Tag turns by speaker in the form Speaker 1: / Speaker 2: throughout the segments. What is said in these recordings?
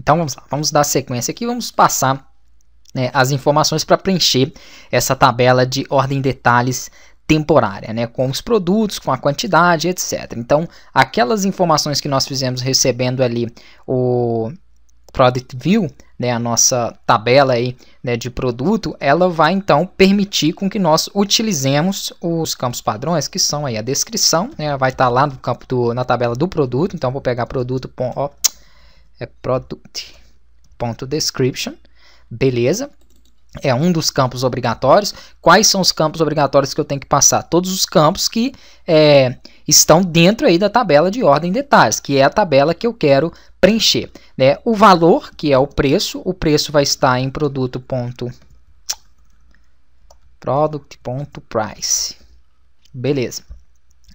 Speaker 1: Então vamos lá, vamos dar sequência aqui, vamos passar né, as informações para preencher essa tabela de ordem detalhes temporária, né, com os produtos, com a quantidade, etc. Então, aquelas informações que nós fizemos recebendo ali o Product View, né, a nossa tabela aí, né, de produto, ela vai então permitir com que nós utilizemos os campos padrões, que são aí a descrição, né, vai estar tá lá no campo do, na tabela do produto. Então, vou pegar produto, ó, é product.description, beleza. É um dos campos obrigatórios. Quais são os campos obrigatórios que eu tenho que passar? Todos os campos que é, estão dentro aí da tabela de ordem detalhes, que é a tabela que eu quero preencher. Né? O valor, que é o preço, o preço vai estar em produto. product.price. Beleza.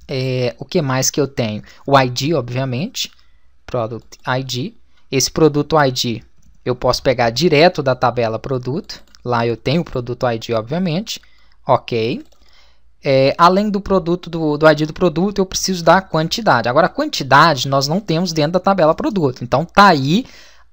Speaker 1: É, o que mais que eu tenho? O ID, obviamente. Product ID. Esse produto ID eu posso pegar direto da tabela produto. Lá eu tenho o produto ID, obviamente. Ok. É, além do produto do, do ID do produto, eu preciso da quantidade. Agora, a quantidade nós não temos dentro da tabela produto. Então, tá aí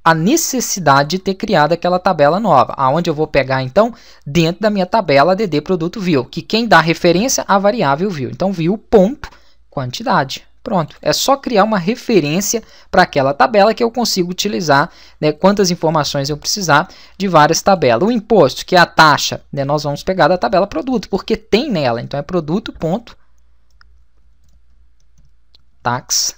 Speaker 1: a necessidade de ter criado aquela tabela nova. Aonde eu vou pegar, então, dentro da minha tabela DD produto view, que quem dá referência à variável view. Então, view ponto quantidade. Pronto, é só criar uma referência para aquela tabela que eu consigo utilizar né, quantas informações eu precisar de várias tabelas. O imposto, que é a taxa, né, nós vamos pegar da tabela produto, porque tem nela. Então, é produto ponto tax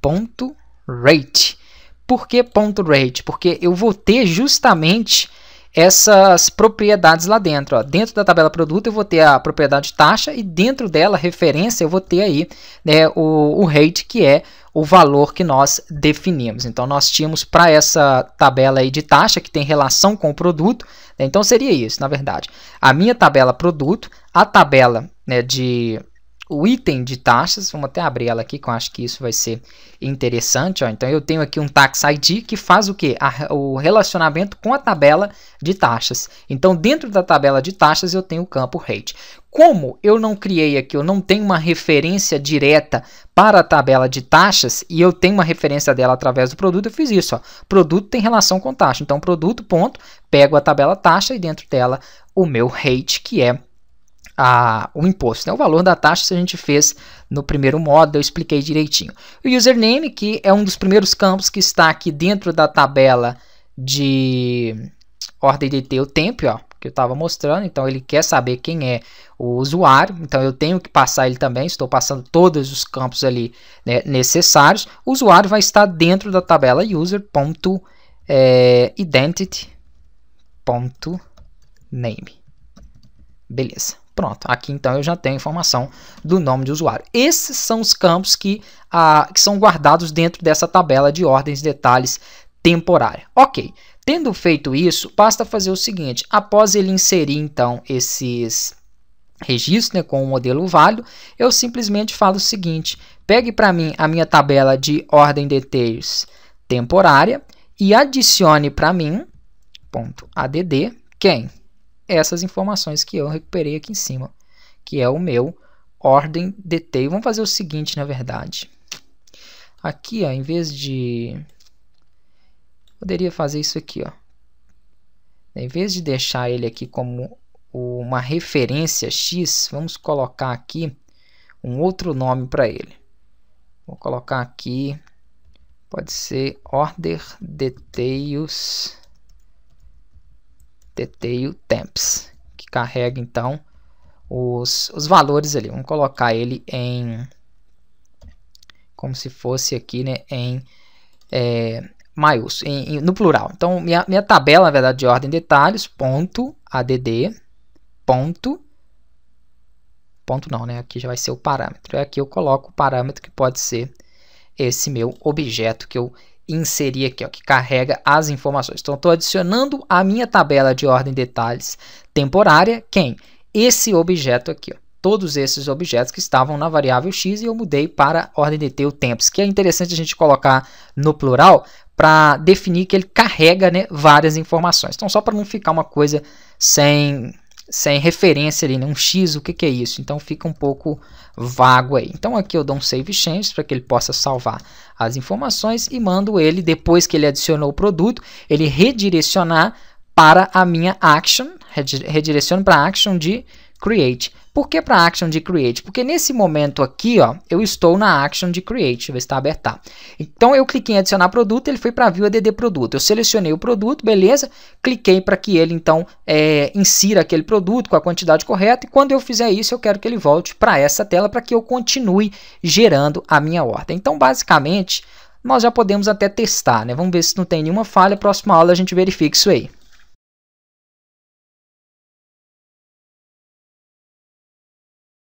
Speaker 1: ponto rate. Por que ponto rate? Porque eu vou ter justamente essas propriedades lá dentro. Ó. Dentro da tabela produto eu vou ter a propriedade taxa e dentro dela, referência, eu vou ter aí né, o, o rate, que é o valor que nós definimos. Então, nós tínhamos para essa tabela aí de taxa, que tem relação com o produto, né? então seria isso, na verdade. A minha tabela produto, a tabela né, de o item de taxas, vamos até abrir ela aqui, que eu acho que isso vai ser interessante. Ó. Então, eu tenho aqui um Tax ID que faz o quê? A, o relacionamento com a tabela de taxas. Então, dentro da tabela de taxas, eu tenho o campo Rate. Como eu não criei aqui, eu não tenho uma referência direta para a tabela de taxas e eu tenho uma referência dela através do produto, eu fiz isso. Ó. Produto tem relação com taxa. Então, produto, ponto, pego a tabela taxa e dentro dela o meu rate, que é a, o imposto, né? o valor da taxa se a gente fez no primeiro modo eu expliquei direitinho. O username, que é um dos primeiros campos que está aqui dentro da tabela de ordem de ter o tempo, ó, que eu estava mostrando, então ele quer saber quem é o usuário, então eu tenho que passar ele também, estou passando todos os campos ali né, necessários. O usuário vai estar dentro da tabela user.identity.name. Eh, Beleza. Pronto, aqui então eu já tenho a informação do nome de usuário. Esses são os campos que, ah, que são guardados dentro dessa tabela de ordens detalhes temporária. Ok, tendo feito isso, basta fazer o seguinte, após ele inserir então esses registros né, com o modelo válido, eu simplesmente falo o seguinte, pegue para mim a minha tabela de ordem detalhes temporária e adicione para mim, ponto, add, quem? essas informações que eu recuperei aqui em cima, que é o meu ordem DT. Vamos fazer o seguinte, na verdade. Aqui, ó, em vez de... Poderia fazer isso aqui, ó. Em vez de deixar ele aqui como uma referência X, vamos colocar aqui um outro nome para ele. Vou colocar aqui, pode ser order details detail temps, que carrega então os, os valores ali. Vamos colocar ele em como se fosse aqui né, em é, maiúsculo, em, em, no plural. Então, minha, minha tabela, na verdade, de ordem de detalhes, ponto, add, ponto, ponto não, né? Aqui já vai ser o parâmetro. E é aqui eu coloco o parâmetro que pode ser esse meu objeto que eu inserir aqui, ó, que carrega as informações. Então, estou adicionando a minha tabela de ordem detalhes temporária, quem? Esse objeto aqui, ó. todos esses objetos que estavam na variável x e eu mudei para ordem de t o tempos, que é interessante a gente colocar no plural para definir que ele carrega né, várias informações. Então, só para não ficar uma coisa sem sem referência ali, né? um x, o que, que é isso? Então fica um pouco vago aí. Então aqui eu dou um save changes para que ele possa salvar as informações e mando ele, depois que ele adicionou o produto, ele redirecionar para a minha action, redireciono para a action de create. Por que para a action de create? Porque nesse momento aqui, ó, eu estou na action de create, deixa eu ver se está aberta. Então eu cliquei em adicionar produto, ele foi para view add produto. Eu selecionei o produto, beleza? Cliquei para que ele então é, insira aquele produto com a quantidade correta e quando eu fizer isso, eu quero que ele volte para essa tela para que eu continue gerando a minha ordem. Então, basicamente, nós já podemos até testar, né? Vamos ver se não tem nenhuma falha. Próxima aula a gente verifica isso aí.